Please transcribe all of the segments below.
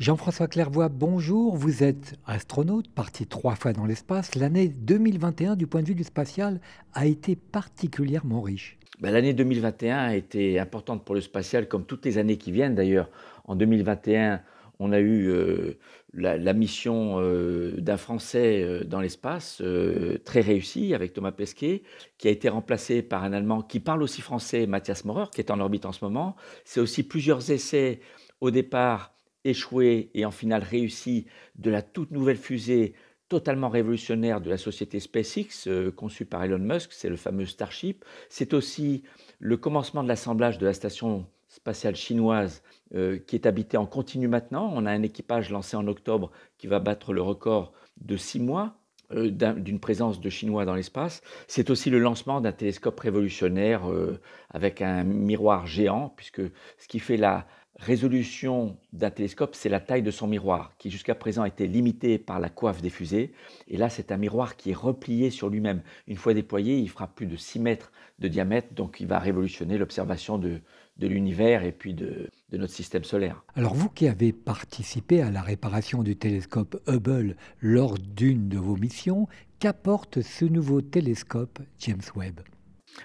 Jean-François Clairvoy, bonjour. Vous êtes astronaute, parti trois fois dans l'espace. L'année 2021, du point de vue du spatial, a été particulièrement riche. Ben, l'année 2021 a été importante pour le spatial, comme toutes les années qui viennent d'ailleurs. En 2021, on a eu euh, la, mission euh, d'un Français euh, dans l'espace très réussie avec Thomas Pesquet, qui a été remplacé par un Allemand qui parle aussi français, Mathias Maurer, qui est en orbite en ce moment. C'est aussi plusieurs essais au départ échoué et en finale réussi de la toute nouvelle fusée totalement révolutionnaire de la société SpaceX, euh, conçue par Elon Musk, c'est le fameux Starship. C'est aussi le commencement de l'assemblage de la station spatiale chinoise euh, qui est habitée en continu maintenant. On a un équipage lancé en octobre qui va battre le record de six mois euh, d'une présence de Chinois dans l'espace. C'est aussi le lancement d'un télescope révolutionnaire avec un miroir géant, puisque ce qui fait la, résolution d'un télescope, c'est la taille de son miroir, qui jusqu'à présent était limitée par la coiffe des fusées. Et là, c'est un miroir qui est replié sur lui-même. Une fois déployé, il fera plus de 6 mètres de diamètre, donc il va révolutionner l'observation de, l'univers et puis de, de, notre système solaire. Alors vous qui avez participé à la réparation du télescope Hubble lors d'une de vos missions, qu'apporte ce nouveau télescope James Webb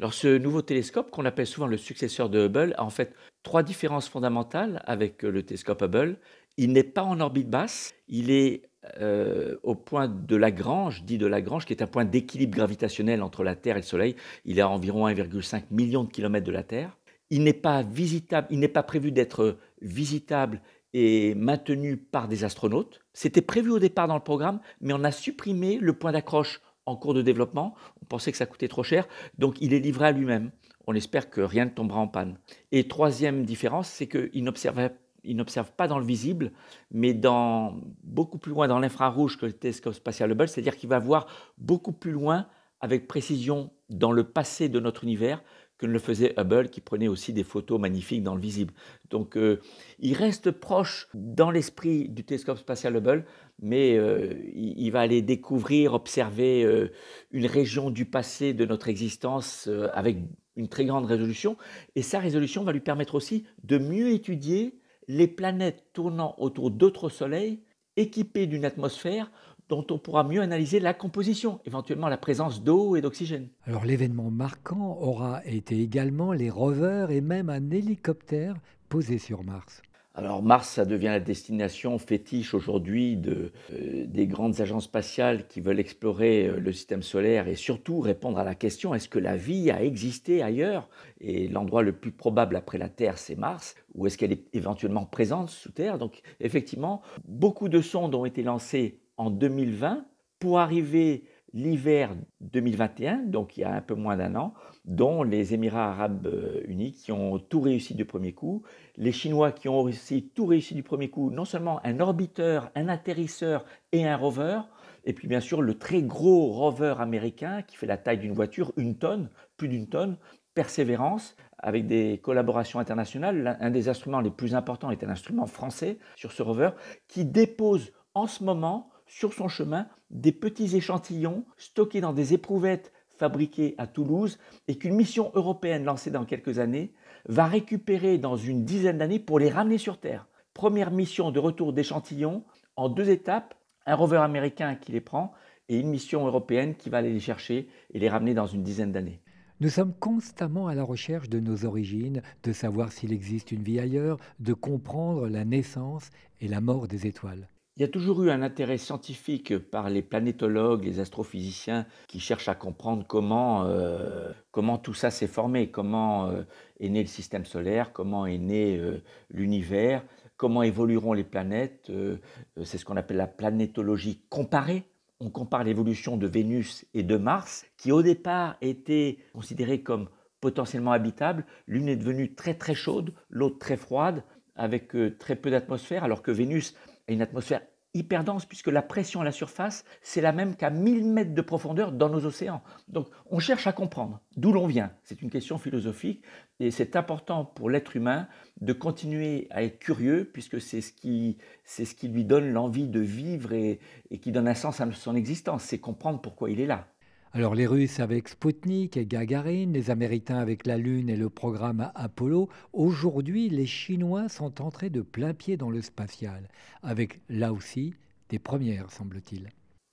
alors ce nouveau télescope, qu'on appelle souvent le successeur de Hubble, a en fait trois différences fondamentales avec euh, le télescope Hubble. Il n'est pas en orbite basse, il est euh, au point de Lagrange, dit de Lagrange, qui est un point d'équilibre gravitationnel entre la Terre et le Soleil. Il est à environ 1,5 million de kilomètres de la Terre. Il n'est pas visitable, il n'est pas prévu d'être visitable et maintenu par des astronautes. C'était prévu au départ dans le programme, mais on a supprimé le point d'accroche en cours de développement. On pensait que ça coûtait trop cher, donc il est livré à lui-même on espère que rien ne tombera en panne. Et troisième différence, c'est qu'il n'observe pas dans le visible, mais dans, beaucoup plus loin dans l'infrarouge que le télescope spatial Hubble, c'est-à-dire qu'il va voir beaucoup plus loin avec précision dans le passé de notre univers que ne le faisait Hubble, qui prenait aussi des photos magnifiques dans le visible. Donc euh, il reste proche dans l'esprit du télescope spatial Hubble, mais euh, il, va aller découvrir, observer euh, une région du passé de notre existence avec une très grande résolution, et sa résolution va lui permettre aussi de mieux étudier les planètes tournant autour d'autres soleils équipées d'une atmosphère dont on pourra mieux analyser la composition, éventuellement la présence d'eau et d'oxygène. Alors l'événement marquant aura été également les rovers et même un hélicoptère posé sur Mars. Alors Mars, ça devient la destination fétiche aujourd'hui de, euh, des grandes agences spatiales qui veulent explorer euh, le système solaire et surtout répondre à la question est-ce que la vie a existé ailleurs Et l'endroit le plus probable après la Terre, c'est Mars, ou est-ce qu'elle est éventuellement présente sous Terre Donc effectivement, beaucoup de sondes ont été lancées en 2020 pour arriver l'hiver 2021, donc il y a un peu moins d'un an, dont les Émirats arabes euh, unis qui ont tout réussi du premier coup, les Chinois qui ont aussi tout réussi du premier coup, non seulement un orbiteur, un atterrisseur et un rover, et puis bien sûr le très gros rover américain qui fait la taille d'une voiture, une tonne, plus d'une tonne, Persévérance, avec des collaborations internationales. Un des instruments les plus importants est un instrument français sur ce rover qui dépose en ce moment sur son chemin des petits échantillons stockés dans des éprouvettes fabriquées à Toulouse et qu'une mission européenne lancée dans quelques années va récupérer dans une dizaine d'années pour les ramener sur Terre. Première mission de retour d'échantillons en deux étapes, un rover américain qui les prend et une mission européenne qui va aller les chercher et les ramener dans une dizaine d'années. Nous sommes constamment à la recherche de nos origines, de savoir s'il existe une vie ailleurs, de comprendre la naissance et la mort des étoiles. Il y a toujours eu un intérêt scientifique par les planétologues, les astrophysiciens qui cherchent à comprendre comment, euh, comment tout ça s'est formé, comment euh, est né le système solaire, comment est né euh, l'univers, comment évolueront les planètes. C'est ce qu'on appelle la planétologie comparée. On compare l'évolution de Vénus et de Mars, qui au départ étaient considérées comme potentiellement habitables. L'une est devenue très très chaude, l'autre très froide avec euh, très peu d'atmosphère, alors que Vénus a une atmosphère hyper dense, puisque la pression à la surface, c'est la même qu'à 1000 mètres de profondeur dans nos océans. Donc on cherche à comprendre d'où l'on vient. C'est une question philosophique, et c'est important pour l'être humain de continuer à être curieux, puisque c'est ce qui, ce qui lui donne l'envie de vivre et qui donne un sens à son existence, c'est comprendre pourquoi il est là. Alors les Russes avec Sputnik et Gagarin, les Américains avec la Lune et le programme Apollo, aujourd'hui les Chinois sont entrés de plein pied dans le spatial, avec là aussi des premières semble-t-il.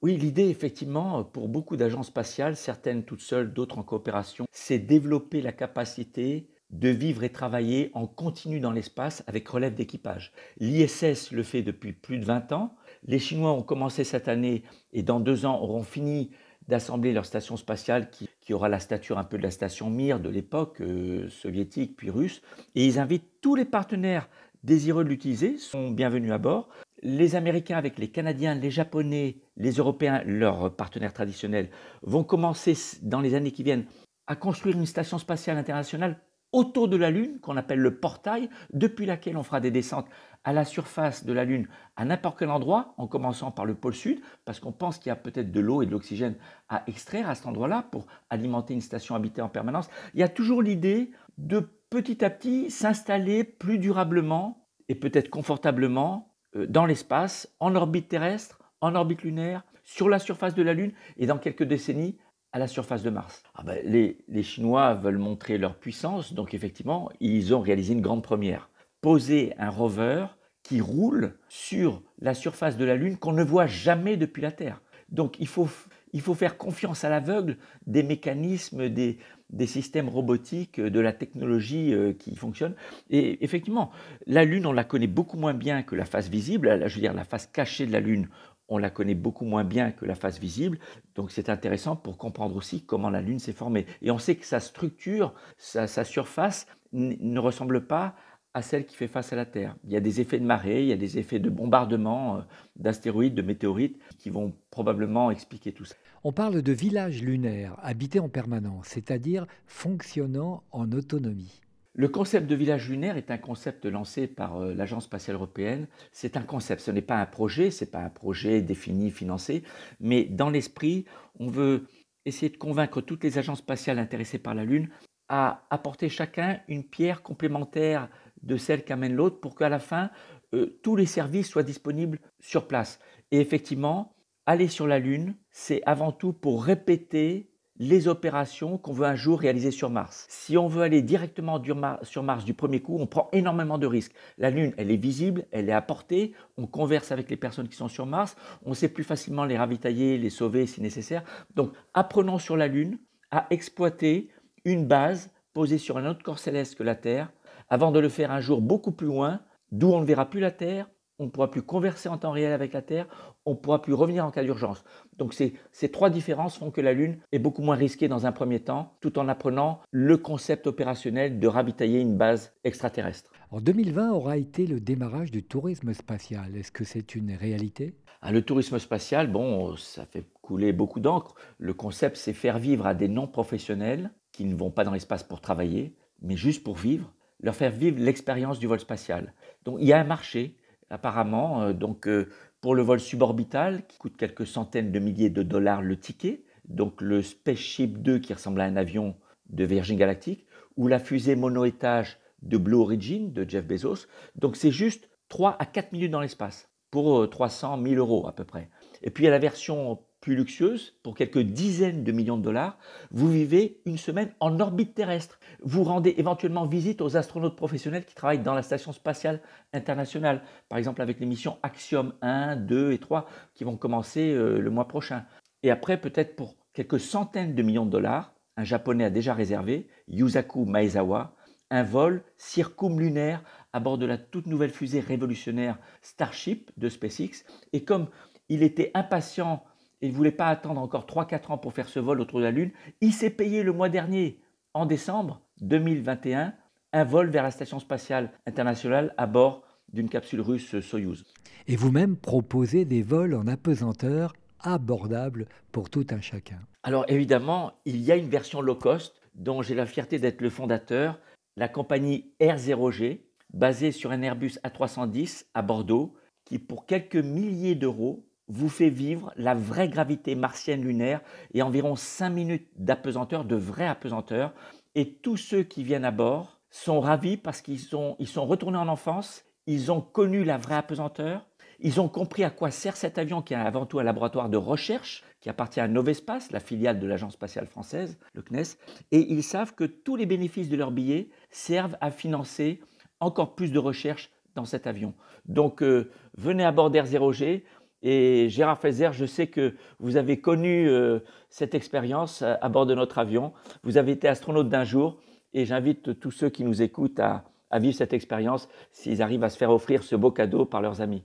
Oui, l'idée, effectivement, pour beaucoup d'agents spatiales, certaines toutes seules, d'autres en coopération, c'est développer la capacité de vivre et travailler en continu dans l'espace avec relève d'équipage. L'ISS le fait depuis plus de 20 ans. Les Chinois ont commencé cette année et dans deux ans auront fini d'assembler leur station spatiale qui, aura la stature un peu de la station Mir de l'époque euh, soviétique puis russe. Et ils invitent tous les partenaires désireux de l'utiliser, sont bienvenus à bord. Les Américains avec les Canadiens, les Japonais, les Européens, leurs partenaires traditionnels, vont commencer dans les années qui viennent à construire une station spatiale internationale autour de la Lune, qu'on appelle le portail, depuis laquelle on fera des descentes à la surface de la Lune, à n'importe quel endroit, en commençant par le pôle sud, parce qu'on pense qu'il y a peut-être de l'eau et de l'oxygène à extraire à cet endroit-là pour alimenter une station habitée en permanence. Il y a toujours l'idée de petit à petit s'installer plus durablement et peut-être confortablement euh, dans l'espace, en orbite terrestre, en orbite lunaire, sur la surface de la Lune, et dans quelques décennies, la surface de Mars. Ah ben, les, Chinois veulent montrer leur puissance, donc effectivement, ils ont réalisé une grande première. Poser un rover qui roule sur la surface de la Lune qu'on ne voit jamais depuis la Terre. Donc il faut, il faut faire confiance à l'aveugle des mécanismes, des, des, systèmes robotiques, euh, de la technologie euh, qui fonctionne. Et effectivement, la Lune, on la connaît beaucoup moins bien que la face visible. Je veux dire, la face cachée de la Lune, on la connaît beaucoup moins bien que la face visible, donc c'est intéressant pour comprendre aussi comment la Lune s'est formée. Et on sait que sa structure, sa, surface ne ressemble pas à celle qui fait face à la Terre. Il y a des effets de marée, il y a des effets de bombardement euh, d'astéroïdes, de météorites, qui vont probablement expliquer tout ça. On parle de villages lunaires, habités en permanence, c'est-à-dire fonctionnant en autonomie. Le concept de village lunaire est un concept lancé par euh, l'Agence spatiale européenne. C'est un concept, ce n'est pas un projet, ce n'est pas un projet défini, financé, mais dans l'esprit, on veut essayer de convaincre toutes les agences spatiales intéressées par la Lune à apporter chacun une pierre complémentaire de celle qu'amène l'autre pour qu'à la fin, euh, tous les services soient disponibles sur place. Et effectivement, aller sur la Lune, c'est avant tout pour répéter les opérations qu'on veut un jour réaliser sur Mars. Si on veut aller directement sur Mars du premier coup, on prend énormément de risques. La Lune, elle est visible, elle est à portée, on converse avec les personnes qui sont sur Mars, on sait plus facilement les ravitailler, les sauver si nécessaire. Donc apprenons sur la Lune à exploiter une base posée sur un autre corps céleste que la Terre, avant de le faire un jour beaucoup plus loin, d'où on ne verra plus la Terre, on ne pourra plus converser en temps réel avec la Terre, on ne pourra plus revenir en cas d'urgence. Donc ces, trois différences font que la Lune est beaucoup moins risquée dans un premier temps, tout en apprenant le concept opérationnel de ravitailler une base extraterrestre. En 2020 aura été le démarrage du tourisme spatial. Est-ce que c'est une réalité ah, Le tourisme spatial, bon, ça fait couler beaucoup d'encre. Le concept, c'est faire vivre à des non-professionnels qui ne vont pas dans l'espace pour travailler, mais juste pour vivre, leur faire vivre l'expérience du vol spatial. Donc il y a un marché apparemment. Euh, donc, euh, pour le vol suborbital, qui coûte quelques centaines de milliers de dollars le ticket, donc le Spaceship 2 qui ressemble à un avion de Virgin Galactic, ou la fusée monoétage de Blue Origin de Jeff Bezos. Donc, c'est juste 3 à 4 minutes dans l'espace pour 300 euh, 000 euros à peu près. Et puis, il la version plus luxueuse, pour quelques dizaines de millions de dollars, vous vivez une semaine en orbite terrestre. Vous rendez éventuellement visite aux astronautes professionnels qui travaillent dans la Station spatiale internationale, par exemple avec les missions Axiom 1, 2 et 3 qui vont commencer euh, le mois prochain. Et après, peut-être pour quelques centaines de millions de dollars, un Japonais a déjà réservé, Yuzaku Maezawa, un vol circumlunaire à bord de la toute nouvelle fusée révolutionnaire Starship de SpaceX. Et comme il était impatient il ne voulait pas attendre encore 3-4 ans pour faire ce vol autour de la Lune, il s'est payé le mois dernier, en décembre 2021, un vol vers la Station spatiale internationale à bord d'une capsule russe Soyouz. Et vous-même proposez des vols en apesanteur abordables pour tout un chacun. Alors évidemment, il y a une version low cost dont j'ai la fierté d'être le fondateur, la compagnie R0G, basée sur un Airbus A310 à Bordeaux, qui pour quelques milliers d'euros vous fait vivre la vraie gravité martienne lunaire et environ 5 minutes d'apesanteur, de vraie apesanteur. Et tous ceux qui viennent à bord sont ravis parce qu'ils sont, ils sont retournés en enfance, ils ont connu la vraie apesanteur, ils ont compris à quoi sert cet avion qui est avant tout un laboratoire de recherche qui appartient à Novespace, la filiale de l'Agence spatiale française, le CNES, et ils savent que tous les bénéfices de leur billet servent à financer encore plus de recherches dans cet avion. Donc euh, venez à bord d'Air 0G, et Gérard Faiser, je sais que vous avez connu euh, cette expérience euh, à bord de notre avion. Vous avez été astronaute d'un jour et j'invite tous ceux qui nous écoutent à vivre cette expérience s'ils arrivent à se faire offrir ce beau cadeau par leurs amis.